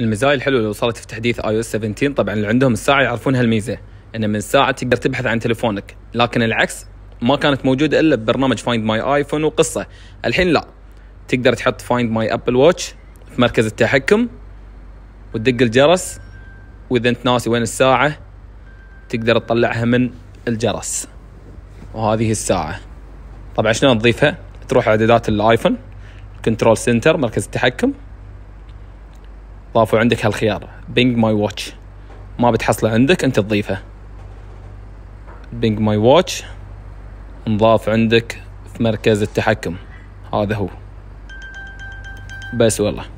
المزايا الحلوه اللي وصلت في تحديث اي او 17 طبعا اللي عندهم الساعه يعرفون هالميزه ان من الساعه تقدر تبحث عن تليفونك لكن العكس ما كانت موجوده الا ببرنامج فايند ماي ايفون وقصه الحين لا تقدر تحط فايند ماي ابل واتش في مركز التحكم وتدق الجرس واذا انت ناسي وين الساعه تقدر تطلعها من الجرس وهذه الساعه طبعا شلون تضيفها تروح اعدادات الايفون كنترول سنتر مركز التحكم ضافوا عندك هالخيار بينج ماي واتش ما بتحصله عندك انت تضيفه بينج ماي واتش نضاف عندك في مركز التحكم هذا هو بس والله